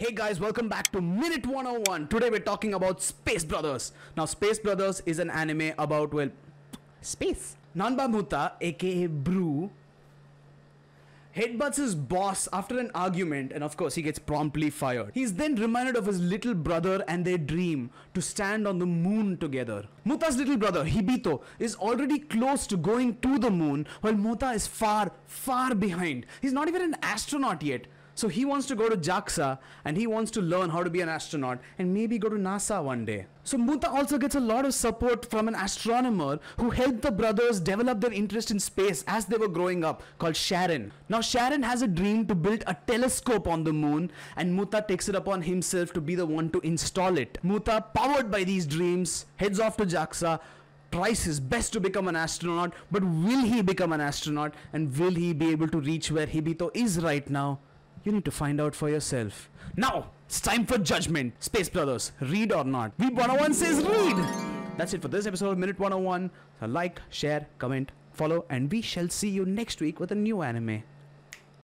Hey guys, welcome back to Minute 101. Today we're talking about Space Brothers. Now, Space Brothers is an anime about, well, space. Nanba Muta, aka Brew, headbutts his boss after an argument and of course he gets promptly fired. He's then reminded of his little brother and their dream to stand on the moon together. Muta's little brother, Hibito, is already close to going to the moon while Muta is far, far behind. He's not even an astronaut yet. So he wants to go to JAXA and he wants to learn how to be an astronaut and maybe go to NASA one day. So Muta also gets a lot of support from an astronomer who helped the brothers develop their interest in space as they were growing up called Sharon. Now Sharon has a dream to build a telescope on the moon and Muta takes it upon himself to be the one to install it. Muta, powered by these dreams, heads off to JAXA, tries his best to become an astronaut, but will he become an astronaut and will he be able to reach where Hibito is right now? You need to find out for yourself. Now, it's time for judgment. Space Brothers, read or not? Read 101 says read! That's it for this episode of Minute 101. So like, share, comment, follow, and we shall see you next week with a new anime.